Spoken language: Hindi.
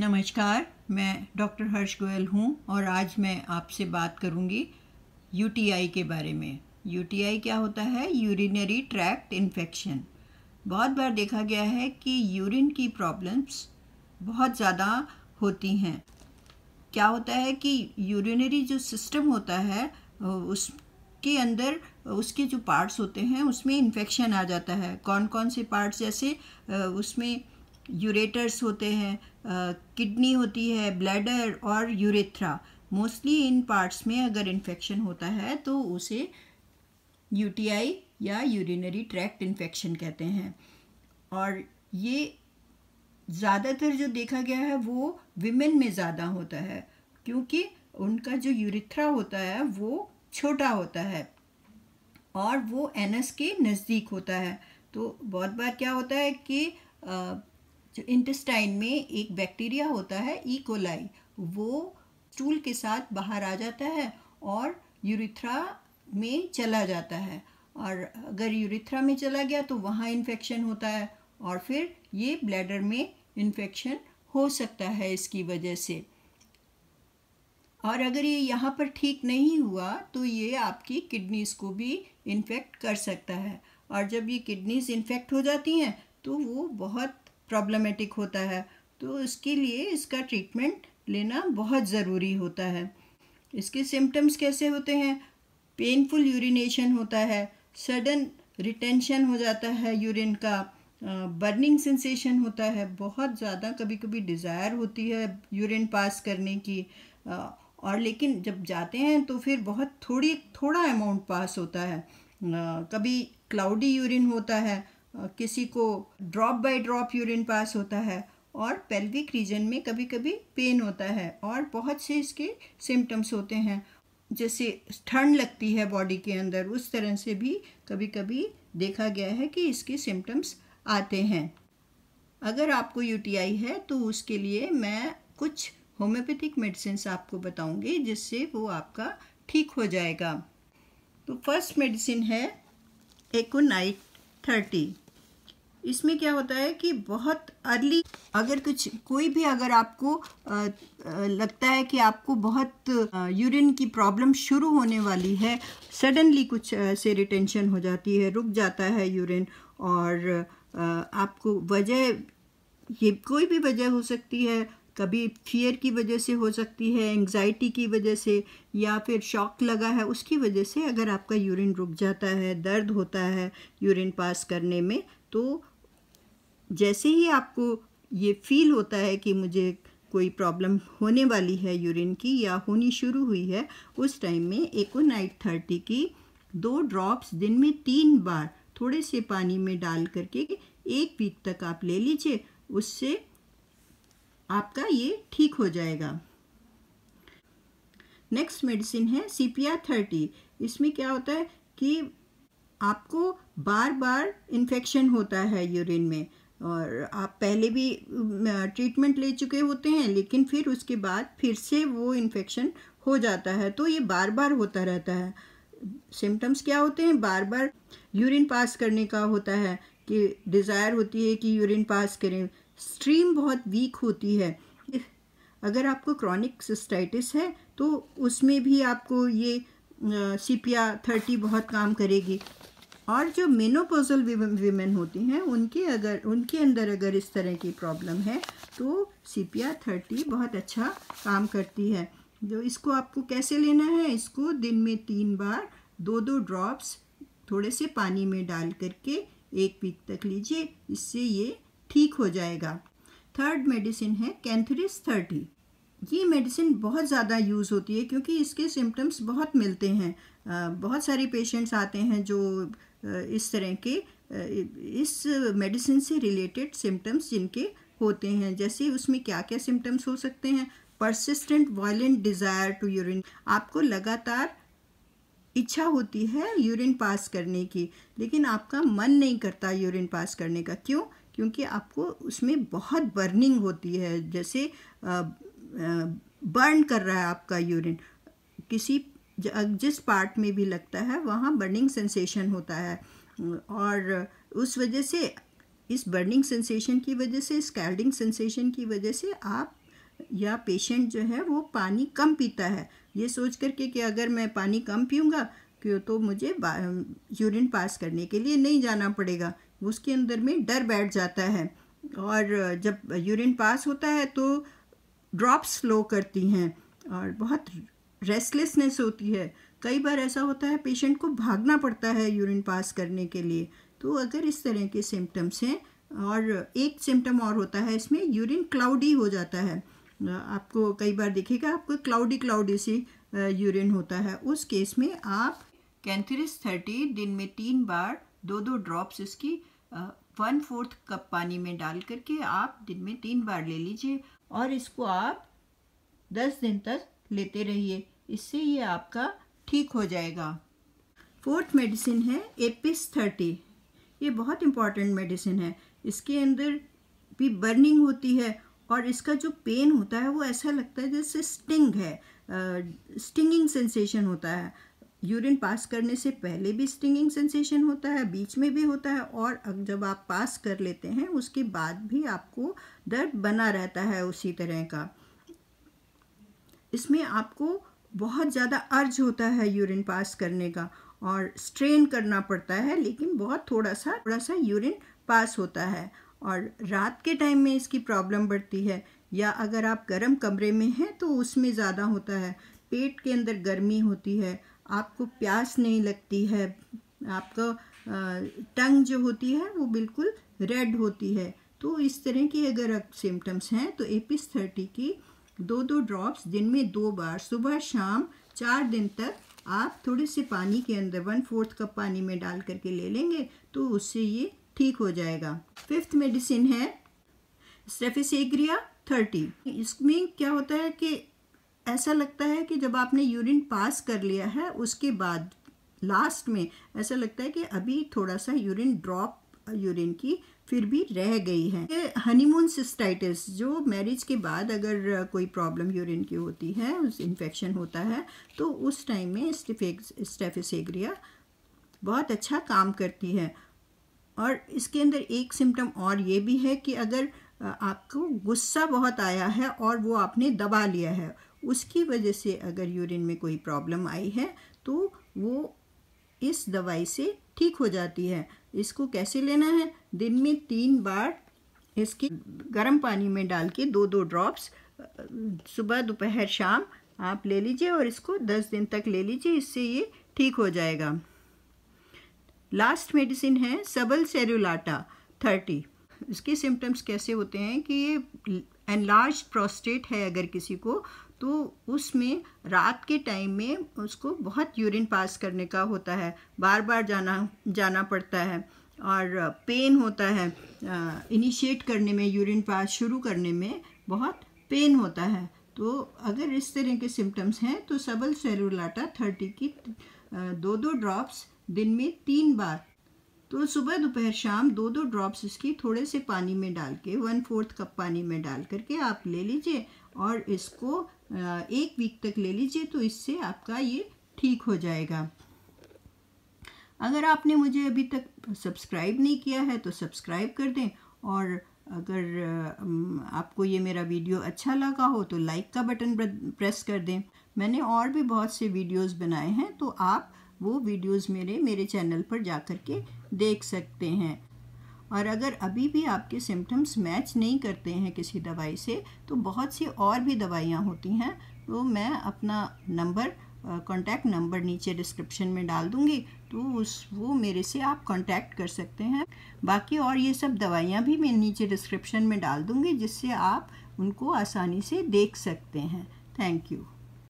नमस्कार मैं डॉक्टर हर्ष गोयल हूँ और आज मैं आपसे बात करूँगी यूटीआई के बारे में यूटीआई क्या होता है यूरिनरी ट्रैक्ट इन्फेक्शन बहुत बार देखा गया है कि यूरिन की प्रॉब्लम्स बहुत ज़्यादा होती हैं क्या होता है कि यूरिनरी जो सिस्टम होता है उसके अंदर उसके जो पार्ट्स होते हैं उसमें इन्फेक्शन आ जाता है कौन कौन से पार्ट्स जैसे उसमें यूरेटर्स होते हैं किडनी होती है ब्लैडर और यूरेथ्रा मोस्टली इन पार्ट्स में अगर इन्फेक्शन होता है तो उसे यूटीआई या यूरिनरी ट्रैक्ट इन्फेक्शन कहते हैं और ये ज़्यादातर जो देखा गया है वो विमेन में ज़्यादा होता है क्योंकि उनका जो यूरिथ्रा होता है वो छोटा होता है और वो एनस के नज़दीक होता है तो बहुत बार क्या होता है कि जो इंटेस्टाइन में एक बैक्टीरिया होता है ईकोलाई e. वो स्टूल के साथ बाहर आ जाता है और यूरिथ्रा में चला जाता है और अगर यूरिथ्रा में चला गया तो वहाँ इन्फेक्शन होता है और फिर ये ब्लैडर में इन्फेक्शन हो सकता है इसकी वजह से और अगर ये यहाँ पर ठीक नहीं हुआ तो ये आपकी किडनीज़ को भी इन्फेक्ट कर सकता है और जब ये किडनीज़ इन्फेक्ट हो जाती हैं तो वो बहुत प्रॉब्लमेटिक होता है तो इसके लिए इसका ट्रीटमेंट लेना बहुत ज़रूरी होता है इसके सिम्टम्स कैसे होते हैं पेनफुल यूरिनेशन होता है सडन रिटेंशन हो जाता है यूरिन का बर्निंग सेंसेशन होता है बहुत ज़्यादा कभी कभी डिज़ायर होती है यूरिन पास करने की और लेकिन जब जाते हैं तो फिर बहुत थोड़ी थोड़ा अमाउंट पास होता है कभी क्लाउडी यूरिन होता है किसी को drop by drop urine pass होता है और पेल्विक रीजन में कभी कभी पेन होता है और बहुत से इसके सिम्टम्स होते हैं जैसे ठंड लगती है बॉडी के अंदर उस तरह से भी कभी कभी देखा गया है कि इसके सिम्टम्स आते हैं अगर आपको यूटीआई है तो उसके लिए मैं कुछ होम्योपैथिक मेडिसिन आपको बताऊंगी जिससे वो आपका ठीक हो जाएगा तो फर्स्ट मेडिसिन है एकोनाइट थर्टी इसमें क्या होता है कि बहुत अर्ली अगर कुछ कोई भी अगर आपको लगता है कि आपको बहुत यूरिन की प्रॉब्लम शुरू होने वाली है सडनली कुछ से रिटेंशन हो जाती है रुक जाता है यूरिन और आपको वजह ये कोई भी वजह हो सकती है कभी फियर की वजह से हो सकती है एंग्जाइटी की वजह से या फिर शॉक लगा है उसकी वजह से अगर आपका यूरिन रुक जाता है दर्द होता है यूरिन पास करने में तो जैसे ही आपको ये फील होता है कि मुझे कोई प्रॉब्लम होने वाली है यूरिन की या होनी शुरू हुई है उस टाइम में नाइट थर्टी की दो ड्रॉप्स दिन में तीन बार थोड़े से पानी में डाल करके एक वीक तक आप ले लीजिए उससे आपका ये ठीक हो जाएगा नेक्स्ट मेडिसिन है सी पी आर थर्टी इसमें क्या होता है कि आपको बार बार इन्फेक्शन होता है यूरिन में और आप पहले भी ट्रीटमेंट ले चुके होते हैं लेकिन फिर उसके बाद फिर से वो इन्फेक्शन हो जाता है तो ये बार बार होता रहता है सिम्टम्स क्या होते हैं बार बार यूरिन पास करने का होता है कि डिज़ायर होती है कि यूरिन पास करें स्ट्रीम बहुत वीक होती है अगर आपको क्रॉनिक सिस्टाइटिस है तो उसमें भी आपको ये सीपिया थर्टी बहुत काम करेगी और जो मेनोपोजल वीमेन होती हैं उनके अगर उनके अंदर अगर इस तरह की प्रॉब्लम है तो सी आर थर्टी बहुत अच्छा काम करती है जो इसको आपको कैसे लेना है इसको दिन में तीन बार दो दो ड्रॉप्स थोड़े से पानी में डाल करके एक वीक तक लीजिए इससे ये ठीक हो जाएगा थर्ड मेडिसिन है कैंथरिस थर्टी ये मेडिसिन बहुत ज़्यादा यूज़ होती है क्योंकि इसके सिम्टम्स बहुत मिलते हैं बहुत सारे पेशेंट्स आते हैं जो इस तरह के इस मेडिसिन से रिलेटेड सिम्टम्स जिनके होते हैं जैसे उसमें क्या क्या सिम्टम्स हो सकते हैं persistent violent desire to urine आपको लगातार इच्छा होती है यूरिन पास करने की लेकिन आपका मन नहीं करता यूरिन पास करने का क्यों क्योंकि आपको उसमें बहुत बर्निंग होती है जैसे बर्न कर रहा है आपका यूरिन किसी जिस पार्ट में भी लगता है वहाँ बर्निंग सेंसेशन होता है और उस वजह से इस बर्निंग सेंसेशन की वजह से स्कैल्डिंग सेंसेशन की वजह से आप या पेशेंट जो है वो पानी कम पीता है ये सोच करके कि अगर मैं पानी कम पीऊँगा क्यों तो मुझे यूरिन पास करने के लिए नहीं जाना पड़ेगा उसके अंदर में डर बैठ जाता है और जब यूरिन पास होता है तो ड्रॉप्स फ्लो करती हैं और बहुत रेस्टलेसनेस होती है कई बार ऐसा होता है पेशेंट को भागना पड़ता है यूरिन पास करने के लिए तो अगर इस तरह के सिम्टम्स हैं और एक सिम्टम और होता है इसमें यूरिन क्लाउडी हो जाता है आपको कई बार देखिएगा आपको क्लाउडी क्लाउडी सी यूरिन होता है उस केस में आप कैंथरिस थर्टी दिन में तीन बार दो दो ड्रॉप्स इसकी वन फोर्थ कप पानी में डाल करके आप दिन में तीन बार ले लीजिए और इसको आप दस दिन तक लेते रहिए इससे ये आपका ठीक हो जाएगा फोर्थ मेडिसिन है एपिस थर्टी ये बहुत इम्पॉर्टेंट मेडिसिन है इसके अंदर भी बर्निंग होती है और इसका जो पेन होता है वो ऐसा लगता है जैसे स्टिंग है स्टिंगिंग सेंसेशन होता है यूरिन पास करने से पहले भी स्टिंगिंग सेंसेशन होता है बीच में भी होता है और जब आप पास कर लेते हैं उसके बाद भी आपको दर्द बना रहता है उसी तरह का इसमें आपको बहुत ज़्यादा अर्ज होता है यूरिन पास करने का और स्ट्रेन करना पड़ता है लेकिन बहुत थोड़ा सा थोड़ा सा यूरिन पास होता है और रात के टाइम में इसकी प्रॉब्लम बढ़ती है या अगर आप गर्म कमरे में हैं तो उसमें ज़्यादा होता है पेट के अंदर गर्मी होती है आपको प्यास नहीं लगती है आपका टंग जो होती है वो बिल्कुल रेड होती है तो इस तरह की अगर सिम्टम्स हैं तो एपिस थर्टी की दो दो ड्रॉप्स दिन में दो बार सुबह शाम चार दिन तक आप थोड़े से पानी के अंदर वन फोर्थ कप पानी में डाल करके ले लेंगे तो उससे ये ठीक हो जाएगा फिफ्थ मेडिसिन है स्टेफिसग्रिया थर्टी इसमें क्या होता है कि ऐसा लगता है कि जब आपने यूरिन पास कर लिया है उसके बाद लास्ट में ऐसा लगता है कि अभी थोड़ा सा यूरिन ड्रॉप यूरिन की फिर भी रह गई है हनीमून सिस्टाइटिस जो मैरिज के बाद अगर कोई प्रॉब्लम यूरिन की होती है उस इन्फेक्शन होता है तो उस टाइम में स्टेफिसग्रिया बहुत अच्छा काम करती है और इसके अंदर एक सिम्टम और ये भी है कि अगर आपको गुस्सा बहुत आया है और वो आपने दबा लिया है उसकी वजह से अगर यूरिन में कोई प्रॉब्लम आई है तो वो इस दवाई से ठीक हो जाती है इसको कैसे लेना है दिन में तीन बार इसकी गर्म पानी में डाल के दो दो ड्रॉप्स सुबह दोपहर शाम आप ले लीजिए और इसको दस दिन तक ले लीजिए इससे ये ठीक हो जाएगा लास्ट मेडिसिन है सबल सेरुलाटा थर्टी इसके सिम्टम्स कैसे होते हैं कि ये एनलार्ज प्रोस्टेट है अगर किसी को तो उसमें रात के टाइम में उसको बहुत यूरिन पास करने का होता है बार बार जाना जाना पड़ता है और पेन होता है इनिशिएट करने में यूरिन पास शुरू करने में बहुत पेन होता है तो अगर इस तरह के सिम्टम्स हैं तो सबल सेलुलाटा थर्टी की दो दो ड्रॉप्स दिन में तीन बार तो सुबह दोपहर शाम दो दो ड्रॉप्स इसकी थोड़े से पानी में डाल के वन फोर्थ कप पानी में डाल करके आप ले लीजिए और इसको एक वीक तक ले लीजिए तो इससे आपका ये ठीक हो जाएगा अगर आपने मुझे अभी तक सब्सक्राइब नहीं किया है तो सब्सक्राइब कर दें और अगर आपको ये मेरा वीडियो अच्छा लगा हो तो लाइक का बटन प्रेस कर दें मैंने और भी बहुत से वीडियोस बनाए हैं तो आप वो वीडियोस मेरे मेरे चैनल पर जा कर के देख सकते हैं और अगर अभी भी आपके सिम्टम्स मैच नहीं करते हैं किसी दवाई से तो बहुत सी और भी दवाइयाँ होती हैं तो मैं अपना नंबर कॉन्टैक्ट नंबर नीचे डिस्क्रिप्शन में डाल दूँगी तो उस वो मेरे से आप कॉन्टैक्ट कर सकते हैं बाकी और ये सब दवाइयाँ भी मैं नीचे डिस्क्रिप्शन में डाल दूँगी जिससे आप उनको आसानी से देख सकते हैं थैंक यू